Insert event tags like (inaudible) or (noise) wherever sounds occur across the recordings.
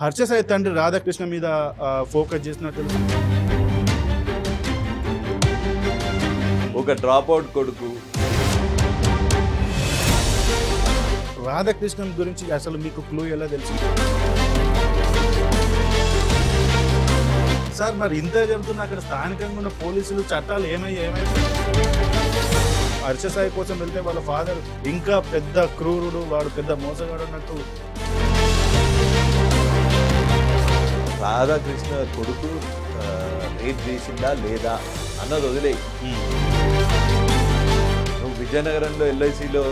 హర్షసాయి తండ్రి రాధాకృష్ణ మీద ఫోకస్ చేసినట్టు ఒక డ్రాప్అవుట్ కొడుకు రాధాకృష్ణ గురించి అసలు మీకు క్లూ ఎలా తెలుసు సార్ మరి ఇంత చెబుతున్నా అక్కడ స్థానికంగా ఉన్న పోలీసులు చట్టాలు ఏమయ్యా ఏమై హర్షసాయి కోసం వెళ్తే వాళ్ళ ఫాదర్ ఇంకా పెద్ద క్రూరుడు వాడు పెద్ద మోసగాడు అన్నట్టు రాధాకృష్ణ కొడుకు రేప్ చేసిందా లేదా అన్నది వదిలే నువ్వు విజయనగరంలో ఎల్ఐసిలో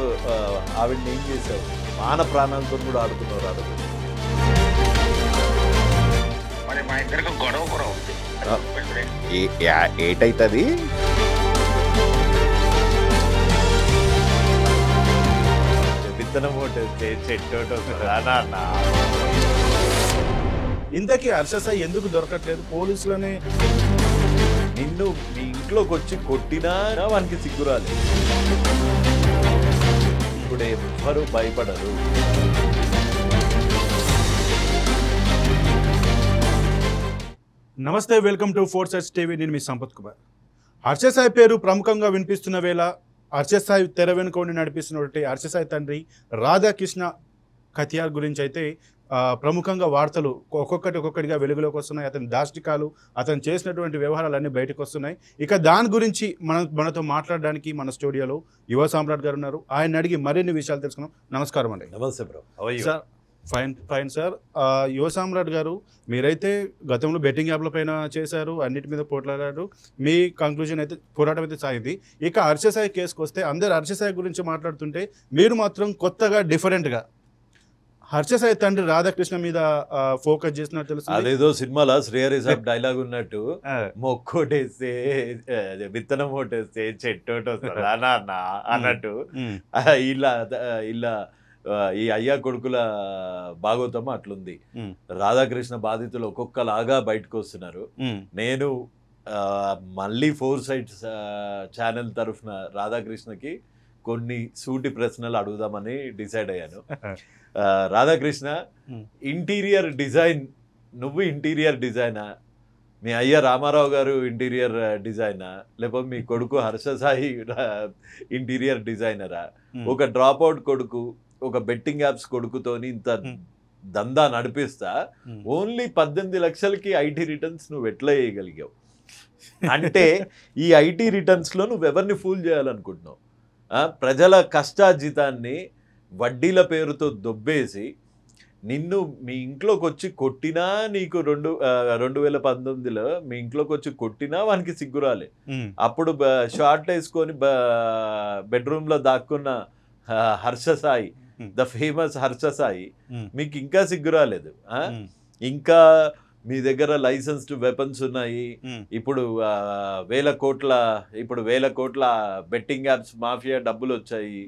ఆవిడని ఏం చేసావు మాన ప్రాణాలతో కూడా ఆడుతున్నావు రాధాకృష్ణ ఏటైతుంది విత్తనం ఒకటి చెట్టు ఒకటి ఇంతకీ హర్షసాయి ఎందుకు దొరకట్లేదు పోలీసులనే నిన్ను మీ ఇంట్లోకి వచ్చి కొట్టినా వానికి సిగ్గురాలి ఇప్పుడు ఎవ్వరు భయపడరు నమస్తే welcome to four sites TV నేను మీ సంపత్ కుమార్ హర్షసాయి పేరు ప్రముఖంగా వినిపిస్తున్న వేళ హర్షసాయి తెర వెనుకోండి నడిపిస్తున్నటువంటి హర్షసాయి తండ్రి రాధాకృష్ణ కథియార్ గురించి అయితే ప్రముఖంగా వార్తలు ఒక్కొక్కటి ఒక్కొక్కటిగా వెలుగులోకి వస్తున్నాయి అతని దాష్టికాలు అతను చేసినటువంటి వ్యవహారాలన్నీ బయటకు వస్తున్నాయి ఇక దాని గురించి మన మనతో మాట్లాడడానికి మన స్టూడియోలో యువ సామ్రాట్ గారు ఉన్నారు ఆయన అడిగి మరిన్ని విషయాలు తెలుసుకున్నాం నమస్కారం అండి నమస్తే bro sir fine fine sir Yuva Samrat గారు మీరైతే గతంలో బెట్టింగ్ యాప్ల పైన చేశారు అన్నిటి మీద పోట్లాడారు మీ కంక్లూజన్ అయితే పోరాటం అయితే సాగింది ఇక అర్షసాయి కేసుకు వస్తే అందరు అర్షసాయి గురించి మాట్లాడుతుంటే మీరు మాత్రం కొత్తగా డిఫరెంట్గా హర్షసాయి తండ్రి రాధాకృష్ణ మీద ఫోకస్ చేసినట్టు తెలుసు అదేదో సినిమాలో శ్రేయరే డైలాగ్ ఉన్నట్టు మొక్కోటేస్తే విత్తనం ఓటేస్తే చెట్టు అన్నట్టు ఇలా ఇలా ఈ అయ్యా కొడుకుల భాగవతం అట్లుంది రాధాకృష్ణ బాధితులు ఒక్కొక్కలాగా బయటకు వస్తున్నారు నేను మళ్ళీ ఫోర్ సైడ్స్ ఛానల్ తరఫున రాధాకృష్ణకి కొన్ని సూటి ప్రశ్నలు అడుగుదామని డిసైడ్ అయ్యాను (laughs) రాధాకృష్ణ ఇంటీరియర్ డిజైన్ నువ్వు ఇంటీరియర్ డిజైనా మీ అయ్య రామారావు గారు ఇంటీరియర్ డిజైనా లేకపోతే మీ కొడుకు హర్షసాయి ఇంటీరియర్ డిజైనరా ఒక డ్రాప్ అవుట్ కొడుకు ఒక బెట్టింగ్ యాప్స్ కొడుకుతోని ఇంత దందా నడిపిస్తా ఓన్లీ పద్దెనిమిది లక్షలకి ఐటీ రిటర్న్స్ నువ్వు ఎట్లా వేయగలిగావు (laughs) అంటే ఈ ఐటీ రిటర్న్స్లో నువ్వు ఎవరిని ఫూల్ చేయాలనుకుంటున్నావు ప్రజల కష్టాజితాన్ని వడ్డీల పేరుతో దొబ్బేసి నిన్ను మీ ఇంట్లోకి వచ్చి కొట్టినా నీకు రెండు రెండు వేల పంతొమ్మిదిలో మీ ఇంట్లోకి వచ్చి కొట్టినా వానికి సిగ్గురాలి అప్పుడు షార్ట్ వేసుకొని బెడ్రూమ్లో దాక్కున్న హర్ష సాయి ద ఫేమస్ హర్ష సాయి మీకు ఇంకా సిగ్గు రాలేదు ఇంకా మీ దగ్గర లైసెన్స్డ్ వెపన్స్ ఉన్నాయి ఇప్పుడు వేల కోట్ల ఇప్పుడు వేల కోట్ల బెట్టింగ్ యాప్స్ మాఫియా డబ్బులు వచ్చాయి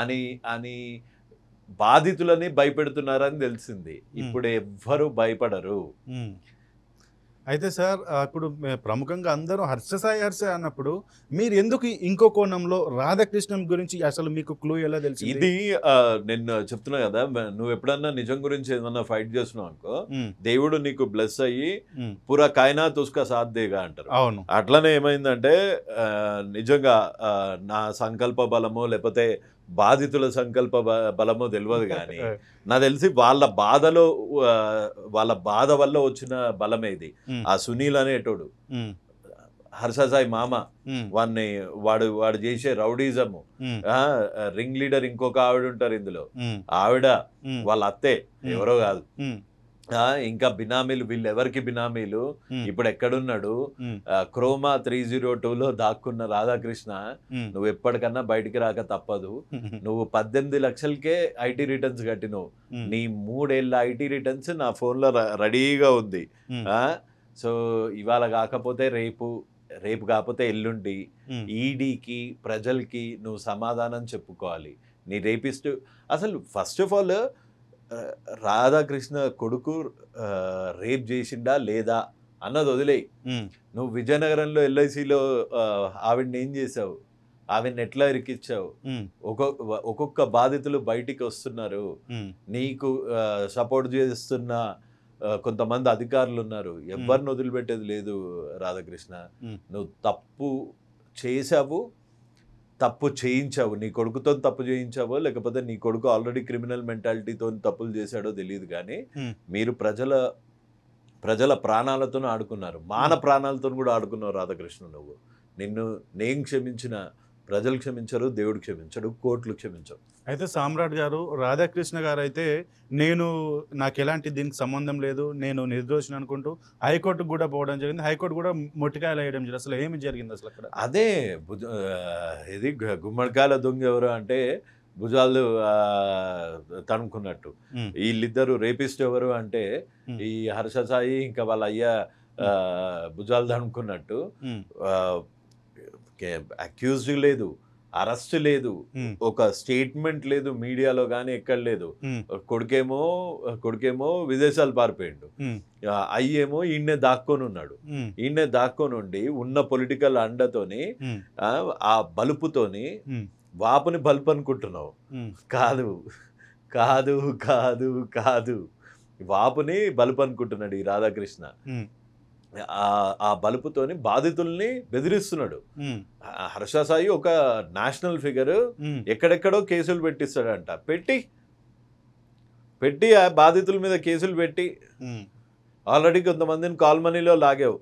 అని అని బాధితులని భయపెడుతున్నారని తెలిసింది ఇప్పుడు ఎవ్వరు భయపడరు అయితే సార్ అప్పుడు ప్రముఖంగా అందరూ హర్షసాయి హర్ష అన్నప్పుడు మీరు ఎందుకు ఇంకో కోణంలో రాధాకృష్ణన్ గురించి అసలు మీకు క్లూ ఎలా తెలుసు ఇది నేను చెప్తున్నా కదా నువ్వు ఎప్పుడన్నా నిజం గురించి ఏదన్నా ఫైట్ చేస్తున్నావు అనుకో దేవుడు నీకు బ్లెస్ అయ్యి పూరా కాయనా తుస్క సాధ్యగా అంటారు అవును అట్లనే ఏమైందంటే నిజంగా నా సంకల్ప బలమో లేకపోతే బాధితుల సంకల్ప బలమో తెలియదు కానీ (laughs) నాకు తెలిసి వాళ్ళ బాధలో వాళ్ళ బాధ వల్ల వచ్చిన బలమే ఇది ఆ సునీల్ అనేటోడు హర్షసాయి మామ వాడిని వాడు వాడు చేసే రౌడీజము రింగ్ లీడర్ ఇంకొక ఆవిడ ఉంటారు ఇందులో ఆవిడ వాళ్ళ అత్తే ఎవరో కాదు ఇంకా బినామీలు వీళ్ళు ఎవరికి బినామీలు ఇప్పుడు ఎక్కడున్నాడు క్రోమా త్రీ జీరో టూ లో దాక్కున్న రాధాకృష్ణ నువ్వు ఎప్పటికన్నా బయటికి రాక తప్పదు (laughs) నువ్వు పద్దెనిమిది లక్షలకే ఐటీ రిటర్న్స్ కట్టినవు నీ మూడేళ్ల ఐటీ రిటర్న్స్ నా ఫోన్ లో రెడీగా ఉంది సో ఇవాళ కాకపోతే రేపు రేపు కాకపోతే ఎల్లుండి ఈడీకి ప్రజలకి నువ్వు సమాధానం చెప్పుకోవాలి నీ రేపిస్ట్ అసలు ఫస్ట్ ఆఫ్ ఆల్ రాధాకృష్ణ కొడుకు రేప్ చేసిండా లేదా అన్నది వదిలేయి నువ్వు విజయనగరంలో ఎల్ఐసిలో ఆవిడని ఏం చేసావు ఆవిడని ఎట్లా ఇరికిచ్చావు ఒక్కొక్క ఒక్కొక్క బాధితులు బయటికి వస్తున్నారు నీకు సపోర్ట్ చేస్తున్న కొంతమంది అధికారులు ఉన్నారు ఎవరిని వదిలిపెట్టేది లేదు రాధాకృష్ణ నువ్వు తప్పు చేసావు తప్పు చేయించావు నీ కొడుకుతో తప్పు చేయించావో లేకపోతే నీ కొడుకు ఆల్రెడీ క్రిమినల్ మెంటాలిటీతో తప్పులు చేశాడో తెలియదు కానీ మీరు ప్రజల ప్రజల ప్రాణాలతోనూ ఆడుకున్నారు మాన ప్రాణాలతో కూడా ఆడుకున్నావు రాధాకృష్ణ నువ్వు నిన్ను నేను క్షమించిన ప్రజలు క్షమించరు దేవుడు క్షమించడు కోర్టులు క్షమించరు అయితే సామ్రాట్ గారు రాధాకృష్ణ గారు అయితే నేను నాకు ఎలాంటి దీనికి సంబంధం లేదు నేను నిర్దోషిని అనుకుంటూ హైకోర్టుకు కూడా పోవడం జరిగింది హైకోర్టు కూడా మొట్టికాయలు వేయడం జరిగింది అసలు ఏమి జరిగింది అసలు అక్కడ అదే ఇది గుమ్మడికాయల దొంగ ఎవరు అంటే భుజాలు తణుకున్నట్టు వీళ్ళిద్దరు రేపిస్ట్ ఎవరు అంటే ఈ హర్షసాయి ఇంకా వాళ్ళ అయ్య భుజాలు తణుకున్నట్టు అక్యూజ్డ్ లేదు అరెస్ట్ లేదు ఒక స్టేట్మెంట్ లేదు మీడియాలో కానీ ఎక్కడ లేదు కొడుకేమో కొడుకేమో విదేశాలు పారిపోయిండు అయ్యేమో ఈయనే దాక్కొని ఉన్నాడు ఈయనే దాక్కొని ఉండి ఉన్న పొలిటికల్ అండతోని ఆ బలుపుతోని వాపుని బల్పు అనుకుంటున్నావు కాదు కాదు కాదు కాదు వాపుని బలుపు అనుకుంటున్నాడు ఈ రాధాకృష్ణ ఆ బలుపుతోని బాధితుల్ని బెదిరిస్తున్నాడు హర్ష సాయి ఒక నేషనల్ ఫిగర్ ఎక్కడెక్కడో కేసులు పెట్టిస్తాడంట పెట్టి పెట్టి ఆ బాధితుల మీద కేసులు పెట్టి ఆల్రెడీ కొంతమందిని కాల్మనీలో లాగావు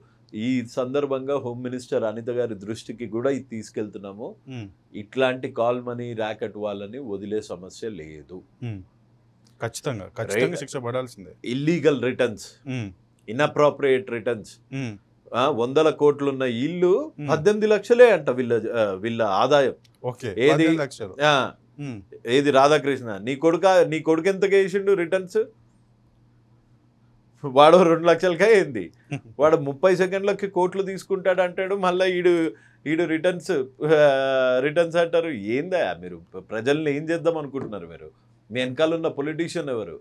ఈ సందర్భంగా హోమ్ మినిస్టర్ అనిత గారి దృష్టికి కూడా ఇది తీసుకెళ్తున్నాము ఇట్లాంటి కాల్ మనీ ర్యాకెట్ వాళ్ళని వదిలే సమస్య లేదు ఖచ్చితంగా ఖచ్చితంగా శిక్ష పడాల్సిందే ఇల్లీగల్ రిటర్న్స్ ఇన్అప్రోప్రియేట్ రిటర్న్స్ వందల కోట్లున్న ఇల్లు పద్దెనిమిది లక్షలే అంట వీళ్ళ వీళ్ళ ఆదాయం ఏది ఏది రాధాకృష్ణ నీ కొడుక నీ కొడుకు ఎంతకే వేసిండు రిటర్న్స్ వాడు రెండు లక్షలకే అయింది (laughs) వాడు ముప్పై సెకండ్లకి కోట్లు తీసుకుంటాడు అంటాడు మళ్ళీ ఈడు ఈడు రిటర్న్స్ రిటర్న్స్ అంటారు ఏందా మీరు ప్రజల్ని ఏం చేద్దాం అనుకుంటున్నారు మీరు మీ వెనకాల ఉన్న పొలిటీషియన్ ఎవరు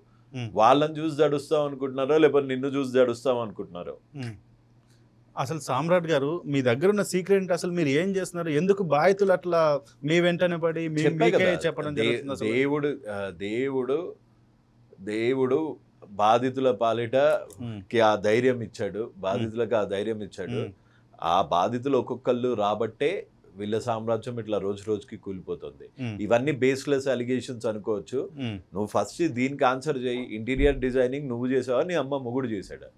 వాళ్ళని చూసి జడుస్తాం అనుకుంటున్నారో లేకపోతే నిన్ను చూసి జడుస్తాం అనుకుంటున్నారో అసలు సామ్రాట్ గారు మీ దగ్గర ఉన్న సీక్రెట్ అసలు మీరు ఏం చేస్తున్నారు ఎందుకు బాధితులు అట్లా మీ వెంటనే పడి చెప్పడం దేవుడు దేవుడు దేవుడు బాధితుల పాలిటకి ఆ ధైర్యం ఇచ్చాడు బాధితులకు ఆ ధైర్యం ఇచ్చాడు ఆ బాధితులు ఒక్కొక్కళ్ళు రాబట్టే వీళ్ళ సామ్రాజ్యం ఇట్లా రోజు రోజుకి కూలిపోతుంది ఇవన్నీ బేస్లెస్ అలిగేషన్స్ అనుకోవచ్చు నువ్వు ఫస్ట్ దీనికి ఆన్సర్ చేయి ఇంటీరియర్ డిజైనింగ్ నువ్వు చేసావా నీ అమ్మ మొగుడు చేశాడు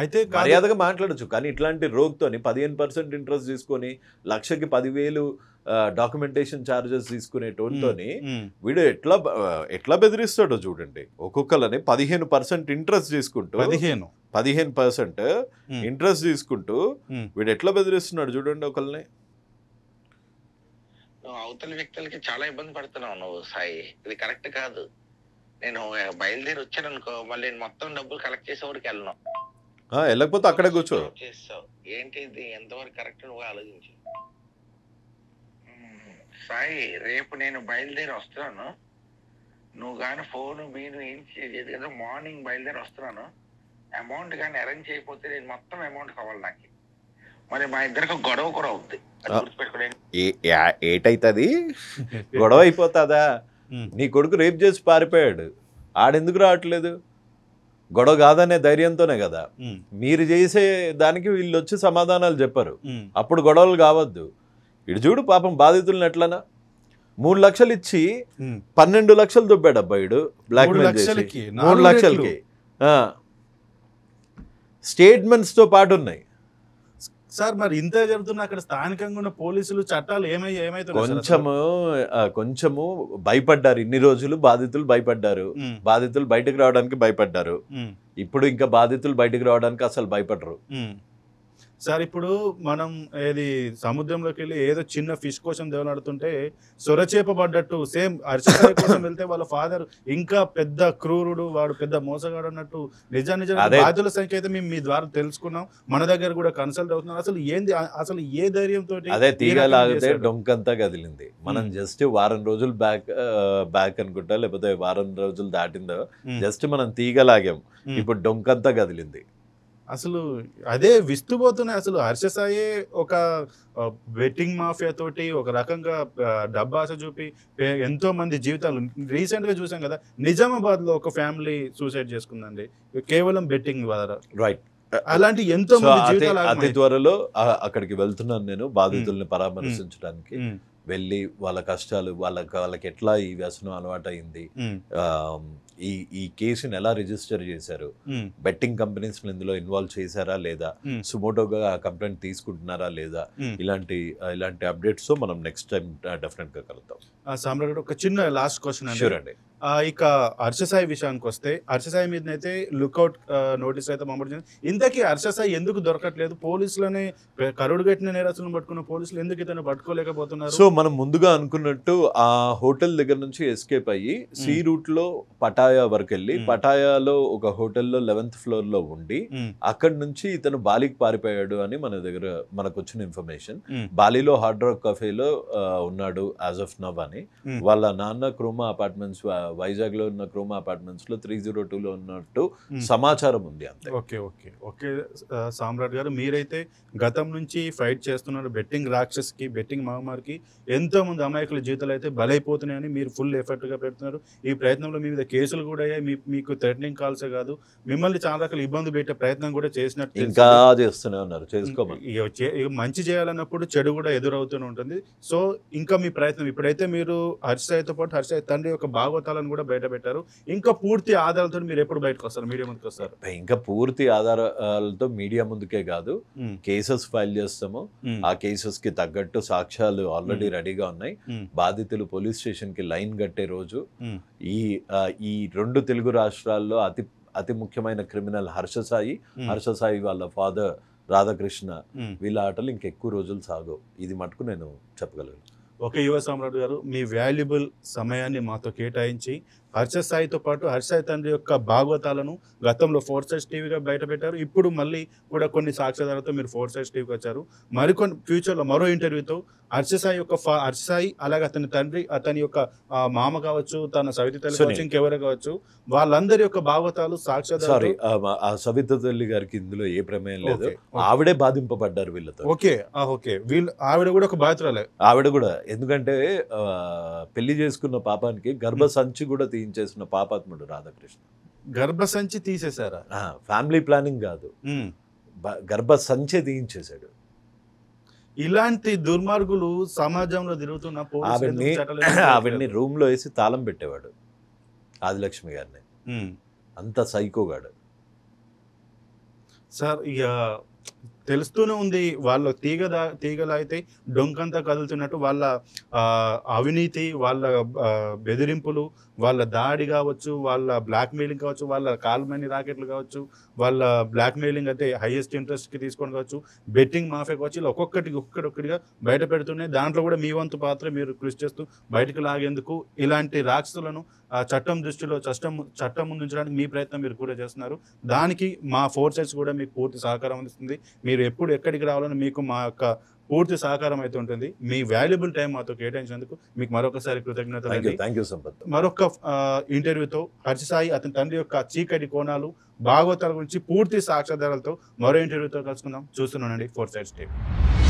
అయితే మర్యాదగా మాట్లాడచ్చు కానీ ఇట్లాంటి రోగ్తో పదిహేను పర్సెంట్ ఇంట్రెస్ట్ తీసుకొని లక్షకి పదివేలు డాక్యుమెంటేషన్ ఛార్జెస్ తీసుకునే టోన్తోని వీడు ఎట్లా ఎట్లా బెదిరిస్తాడో చూడండి ఒక్కొక్కరిని పదిహేను పర్సెంట్ ఇంట్రెస్ట్ తీసుకుంటూ పదిహేను పదిహేను పర్సెంట్ ఇంట్రెస్ట్ తీసుకుంటూ వీడు ఎట్లా బెదిరిస్తున్నాడు చూడండి ఒకరిని నువ్వు అవతల వ్యక్తులకి చాలా ఇబ్బంది పడుతున్నావు నువ్వు సాయి ఇది కరెక్ట్ కాదు నేను బయలుదేరి వచ్చాను అనుకో మళ్ళీ నేను మొత్తం డబ్బులు కలెక్ట్ చేసే చేసేవాడికి వెళ్ళను వెళ్ళకపోతే అక్కడే కూర్చో చేస్తావు ఏంటి ఇది ఎంతవరకు కరెక్ట్ నువ్వు ఆలోచించు సాయి రేపు నేను బయలుదేరి వస్తున్నాను నువ్వు కానీ ఫోన్ బీను ఏం చేయలేదు కదా మార్నింగ్ బయలుదేరి వస్తున్నాను అమౌంట్ కానీ అరేంజ్ అయిపోతే నేను మొత్తం అమౌంట్ కావాలి నాకు మరి మా ఇద్దరికి గొడవ కూడా ఉంది ఏటైతుంది (laughs) గొడవ అయిపోతుందా నీ కొడుకు రేపు చేసి పారిపోయాడు ఆడెందుకు రావట్లేదు గొడవ కాదనే ధైర్యంతోనే కదా మీరు చేసే దానికి వీళ్ళు వచ్చి సమాధానాలు చెప్పరు అప్పుడు గొడవలు కావద్దు ఇటు చూడు పాపం బాధితులను ఎట్లనా మూడు లక్షలు ఇచ్చి పన్నెండు లక్షలు దుబ్బాడు అబ్బాయిడు బ్లాక్ మూడు లక్షలకి స్టేట్మెంట్స్తో పాటు ఉన్నాయి సార్ మరి ఇంత జరుగుతున్న అక్కడ స్థానికంగా ఉన్న పోలీసులు చట్టాలు ఏమై ఏమైతే కొంచెము కొంచెము భయపడ్డారు ఇన్ని రోజులు బాధితులు భయపడ్డారు బాధితులు బయటకు రావడానికి భయపడ్డారు ఇప్పుడు ఇంకా బాధితులు బయటకు రావడానికి అసలు భయపడరు సార్ ఇప్పుడు మనం ఏది సముద్రంలోకి వెళ్ళి ఏదో చిన్న ఫిష్ కోసం దేవలాడుతుంటే సొరచేప పడ్డట్టు సేమ్ అర్చకాయ కోసం (coughs) వెళ్తే వాళ్ళ ఫాదర్ ఇంకా పెద్ద క్రూరుడు వాడు పెద్ద మోసగాడు అన్నట్టు నిజా నిజ బాధ్యుల సంఖ్య అయితే మేము మీ ద్వారా తెలుసుకున్నాం మన దగ్గర కూడా కన్సల్ట్ అవుతున్నాం అసలు ఏంది అసలు ఏ ధైర్యంతో అదే తీగలాగితే డొంకంతా కదిలింది మనం జస్ట్ వారం రోజులు బ్యాక్ బ్యాక్ అనుకుంటా లేకపోతే వారం రోజులు దాటిందో జస్ట్ మనం తీగలాగాం ఇప్పుడు డొంకంతా కదిలింది అసలు అదే విస్తుపోతున్నాయి అసలు హర్షసాయే ఒక బెట్టింగ్ మాఫియా తోటి ఒక రకంగా డబ్బాస చూపి ఎంతో మంది జీవితాలు రీసెంట్ గా చూసాం కదా నిజామాబాద్ లో ఒక ఫ్యామిలీ సూసైడ్ చేసుకుందండి కేవలం బెట్టింగ్ ద్వారా రైట్ అలాంటి ఎంతో మంది అతి త్వరలో అక్కడికి వెళ్తున్నాను నేను బాధితుల్ని పరామర్శించడానికి వెళ్ళి వాళ్ళ కష్టాలు వాళ్ళకి వాళ్ళకి ఎట్లా ఈ వ్యసనం అలవాటు అయింది ఈ ఈ కేసుని ఎలా రిజిస్టర్ చేశారు బెట్టింగ్ కంపెనీస్ ఇందులో ఇన్వాల్వ్ చేశారా లేదా సుమోటోగా ఆ కంప్లైంట్ తీసుకుంటున్నారా లేదా ఇలాంటి ఇలాంటి అప్డేట్స్ మనం నెక్స్ట్ టైం గా కలుద్దాం ఒక చిన్న లాస్ట్ క్వశ్చన్ అండి ఇక హర్షసాయి విషయానికి వస్తే హర్షసాయి అయితే లుక్అవుట్ నోటీస్ అయితే పంపడం ఇంతకీ హర్షసాయి ఎందుకు దొరకట్లేదు పోలీసులనే కట్టిన నేరస్తులను పట్టుకున్న పోలీసులు ఎందుకు ఇతను పట్టుకోలేకపోతున్నారు సో మనం ముందుగా అనుకున్నట్టు ఆ హోటల్ దగ్గర నుంచి ఎస్కేప్ అయ్యి సి రూట్ లో పటాయా వరకు వెళ్ళి పటాయాలో ఒక హోటల్లో లెవెన్త్ ఫ్లోర్ లో ఉండి అక్కడ నుంచి ఇతను బాలికి పారిపోయాడు అని మన దగ్గర మనకు వచ్చిన ఇన్ఫర్మేషన్ బాలీలో హార్డ్ రాక్ కఫేలో ఉన్నాడు యాజ్ ఆఫ్ నవ్ అని వాళ్ళ నాన్న క్రోమా అపార్ట్మెంట్స్ వైజాగ్లో ఉన్న క్రోమా అపార్ట్మెంట్స్లో త్రీ జీరో టూలో ఉన్నట్టు సమాచారం ఉంది అంతే ఓకే ఓకే ఓకే సామ్రాట్ గారు మీరైతే గతం నుంచి ఫైట్ చేస్తున్నారు బెట్టింగ్ రాక్షస్కి బెట్టింగ్ మహమ్మారికి ఎంతోమంది అమాయకుల జీవితాలు అయితే బలైపోతున్నాయని మీరు ఫుల్ ఎఫర్ట్గా పెడుతున్నారు ఈ ప్రయత్నంలో మీ మీద కేసులు కూడా అయ్యాయి మీ మీకు థ్రెటనింగ్ కాల్సే కాదు మిమ్మల్ని చాలా రకాల ఇబ్బంది పెట్టే ప్రయత్నం కూడా చేసినట్టు ఇంకా చేస్తూనే ఉన్నారు మంచి చేయాలన్నప్పుడు చెడు కూడా ఎదురవుతూనే ఉంటుంది సో ఇంకా మీ ప్రయత్నం ఇప్పుడైతే మీరు హర్షయ్యతో పాటు హర్షయ్య తండ్రి యొక్క భాగవతాల ఆధారాలను కూడా బయట పెట్టారు ఇంకా పూర్తి ఆధారాలతో మీరు ఎప్పుడు బయటకు వస్తారు మీడియా ముందుకు వస్తారు ఇంకా పూర్తి ఆధారాలతో మీడియా ముందుకే కాదు కేసెస్ ఫైల్ చేస్తాము ఆ కేసెస్ కి తగ్గట్టు సాక్ష్యాలు ఆల్రెడీ రెడీగా ఉన్నాయి బాధితులు పోలీస్ స్టేషన్ కి లైన్ కట్టే రోజు ఈ ఈ రెండు తెలుగు రాష్ట్రాల్లో అతి అతి ముఖ్యమైన క్రిమినల్ హర్షసాయి హర్షసాయి వాళ్ళ ఫాదర్ రాధాకృష్ణ వీళ్ళ ఆటలు ఇంకెక్కువ రోజులు సాగు ఇది మటుకు నేను చెప్పగలను ఒక యువ సామ్రాట్ గారు మీ వాల్యుబుల్ సమయాన్ని మాతో కేటాయించి హర్ష సాయితో పాటు హర్ష తండ్రి యొక్క భాగవతాలను గతంలో ఫోర్ సైజ్ టీవీగా బయట పెట్టారు ఇప్పుడు మళ్ళీ కూడా కొన్ని సాక్ష్యాధారాలతో మీరు ఫోర్ సైజ్ టీవీకి వచ్చారు మరికొన్ని ఫ్యూచర్లో మరో ఇంటర్వ్యూతో హర్ష సాయి యొక్క హర్ష సాయి అలాగే అతని తండ్రి అతని యొక్క మామ కావచ్చు తన సవిత తల్లి కావచ్చు ఇంకెవరు కావచ్చు వాళ్ళందరి యొక్క భాగవతాలు సాక్ష్యాధారాలు ఆ సవిత తల్లి గారికి ఇందులో ఏ ప్రమేయం లేదు ఆవిడే బాధింపబడ్డారు వీళ్ళతో ఓకే ఓకే వీళ్ళు ఆవిడ కూడా ఒక బాధితురాలే ఆవిడ కూడా ఎందుకంటే పెళ్లి చేసుకున్న పాపానికి గర్భసంచి కూడా తీయించేసిన పాపాత్ముడు రాధాకృష్ణ గర్భసంచి తీసేశారా ఫ్యామిలీ ప్లానింగ్ కాదు గర్భ సంచి తీయించేశాడు ఇలాంటి దుర్మార్గులు సమాజంలో తిరుగుతున్న ఆవిడ్ని (clears throat) ఆవిడ్ని రూమ్ లో వేసి తాళం పెట్టేవాడు ఆదిలక్ష్మి గారిని అంత సైకోగాడు సార్ ఇక తెలుస్తూనే ఉంది వాళ్ళ తీగ తీగలు అయితే డొంకంతా కదులుతున్నట్టు వాళ్ళ అవినీతి వాళ్ళ బెదిరింపులు వాళ్ళ దాడి కావచ్చు వాళ్ళ బ్లాక్మెయిలింగ్ కావచ్చు వాళ్ళ కాల్మని రాకెట్లు కావచ్చు వాళ్ళ బ్లాక్మెయిలింగ్ అయితే హైయెస్ట్ ఇంట్రెస్ట్కి తీసుకొని కావచ్చు బెట్టింగ్ మాఫియా కావచ్చు ఇలా ఒక్కొక్కటి ఒక్కటిగా బయట పెడుతున్నాయి దాంట్లో కూడా మీ వంతు పాత్ర మీరు కృషి చేస్తూ బయటకు లాగేందుకు ఇలాంటి రాక్షసులను చట్టం దృష్టిలో చట్టం చట్టం ముందుంచడానికి మీ ప్రయత్నం మీరు కూడా చేస్తున్నారు దానికి మా ఫోర్సెస్ కూడా మీకు పూర్తి సహకారం అందిస్తుంది మీరు ఎప్పుడు ఎక్కడికి రావాలని మీకు మా యొక్క పూర్తి సహకారం అయితే ఉంటుంది మీ వాల్యుబుల్ టైం మాతో కేటాయించినందుకు మీకు మరొకసారి కృతజ్ఞతలు థ్యాంక్ యూ మరొక ఇంటర్వ్యూతో హర్షసాయి అతని తండ్రి యొక్క చీకటి కోణాలు భాగవతాల గురించి పూర్తి సాక్ష్యాధారాలతో మరో ఇంటర్వ్యూతో కలుసుకుందాం చూస్తున్నానండి ఫోర్ సైడ్స్ టీవీ